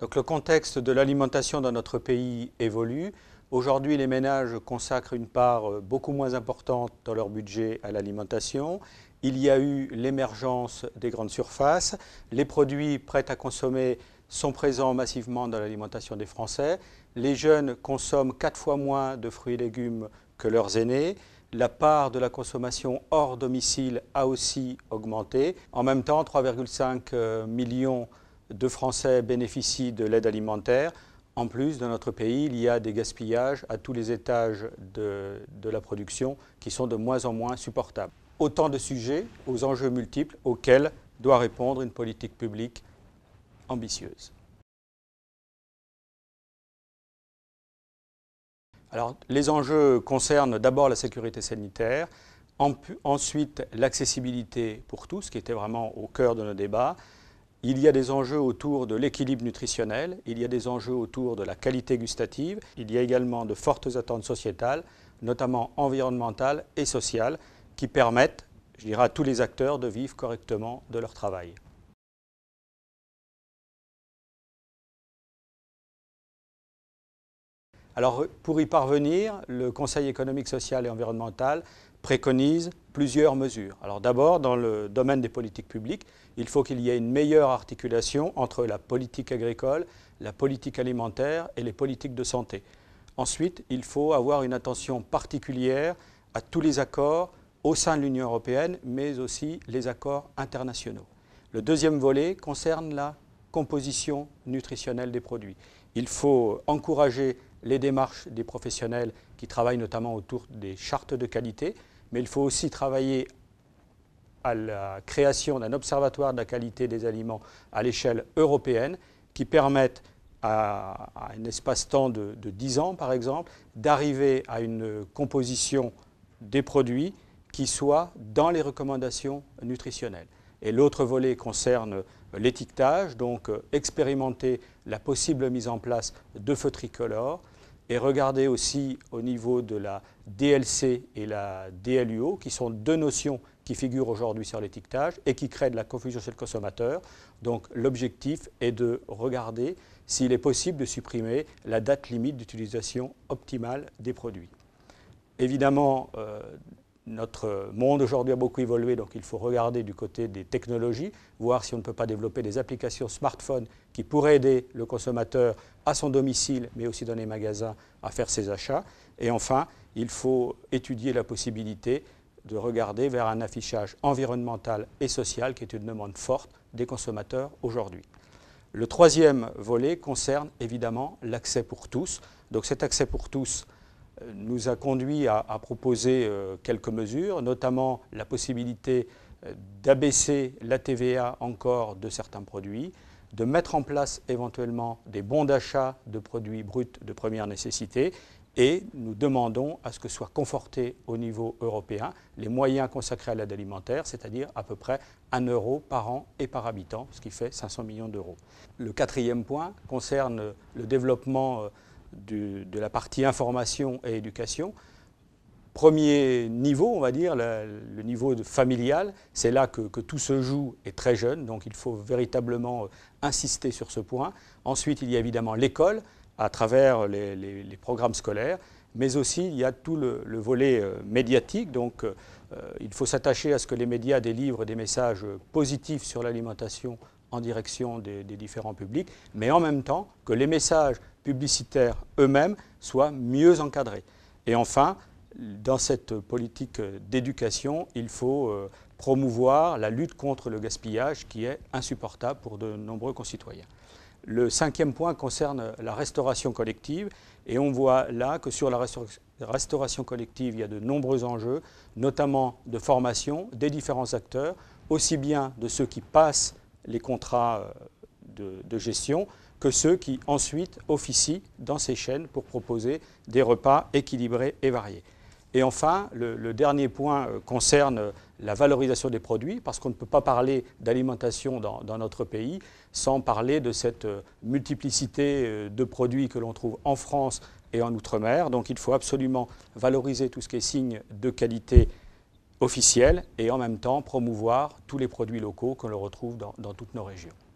Donc le contexte de l'alimentation dans notre pays évolue. Aujourd'hui, les ménages consacrent une part euh, beaucoup moins importante dans leur budget à l'alimentation. Il y a eu l'émergence des grandes surfaces. Les produits prêts à consommer sont présents massivement dans l'alimentation des Français. Les jeunes consomment quatre fois moins de fruits et légumes que leurs aînés. La part de la consommation hors domicile a aussi augmenté. En même temps, 3,5 euh, millions deux Français bénéficient de l'aide alimentaire. En plus, dans notre pays, il y a des gaspillages à tous les étages de, de la production qui sont de moins en moins supportables. Autant de sujets aux enjeux multiples auxquels doit répondre une politique publique ambitieuse. Alors, les enjeux concernent d'abord la sécurité sanitaire, ensuite l'accessibilité pour tous, qui était vraiment au cœur de nos débats, il y a des enjeux autour de l'équilibre nutritionnel, il y a des enjeux autour de la qualité gustative, il y a également de fortes attentes sociétales, notamment environnementales et sociales, qui permettent, je dirais, à tous les acteurs de vivre correctement de leur travail. Alors, pour y parvenir, le Conseil économique, social et environnemental préconise plusieurs mesures. Alors d'abord, dans le domaine des politiques publiques, il faut qu'il y ait une meilleure articulation entre la politique agricole, la politique alimentaire et les politiques de santé. Ensuite, il faut avoir une attention particulière à tous les accords au sein de l'Union européenne, mais aussi les accords internationaux. Le deuxième volet concerne la composition nutritionnelle des produits. Il faut encourager les démarches des professionnels qui travaillent notamment autour des chartes de qualité, mais il faut aussi travailler à la création d'un observatoire de la qualité des aliments à l'échelle européenne qui permette à, un espace-temps de, de 10 ans, par exemple, d'arriver à une composition des produits qui soit dans les recommandations nutritionnelles. Et l'autre volet concerne l'étiquetage, donc euh, expérimenter la possible mise en place de feux tricolores, et regardez aussi au niveau de la DLC et la DLUO, qui sont deux notions qui figurent aujourd'hui sur l'étiquetage et qui créent de la confusion chez le consommateur. Donc l'objectif est de regarder s'il est possible de supprimer la date limite d'utilisation optimale des produits. Évidemment, euh, notre monde aujourd'hui a beaucoup évolué, donc il faut regarder du côté des technologies, voir si on ne peut pas développer des applications smartphones qui pourraient aider le consommateur à son domicile, mais aussi dans les magasins, à faire ses achats. Et enfin, il faut étudier la possibilité de regarder vers un affichage environnemental et social, qui est une demande forte des consommateurs aujourd'hui. Le troisième volet concerne évidemment l'accès pour tous. Donc cet accès pour tous, nous a conduit à, proposer euh, quelques mesures, notamment la possibilité euh, d'abaisser la TVA encore de certains produits, de mettre en place éventuellement des bons d'achat de produits bruts de première nécessité et nous demandons à ce que soient confortés au niveau européen les moyens consacrés à l'aide alimentaire, c'est-à-dire à peu près 1 euro par an et par habitant, ce qui fait 500 millions d'euros. Le quatrième point concerne le développement euh, de la partie information et éducation. Premier niveau, on va dire, le, niveau familial, c'est là que, tout se joue et très jeune, donc il faut véritablement euh, insister sur ce point. Ensuite, il y a évidemment l'école à travers les, programmes scolaires, mais aussi il y a tout le, volet euh, médiatique. Donc euh, il faut s'attacher à ce que les médias délivrent des messages positifs sur l'alimentation en direction des, différents publics, mais en même temps que les messages publicitaires eux-mêmes soient mieux encadrés. Et enfin, dans cette politique d'éducation, il faut euh, promouvoir la lutte contre le gaspillage qui est insupportable pour de nombreux concitoyens. Le cinquième point concerne la restauration collective et on voit là que sur la restauration collective, il y a de nombreux enjeux, notamment de formation des différents acteurs, aussi bien de ceux qui passent les contrats euh, de gestion que ceux qui ensuite officient dans ces chaînes pour proposer des repas équilibrés et variés. Et enfin, le, dernier point euh, concerne la valorisation des produits, parce qu'on ne peut pas parler d'alimentation dans, notre pays sans parler de cette euh, multiplicité euh, de produits que l'on trouve en France et en Outre-mer. Donc il faut absolument valoriser tout ce qui est signe de qualité officielle et en même temps promouvoir tous les produits locaux qu'on retrouve dans toutes nos régions.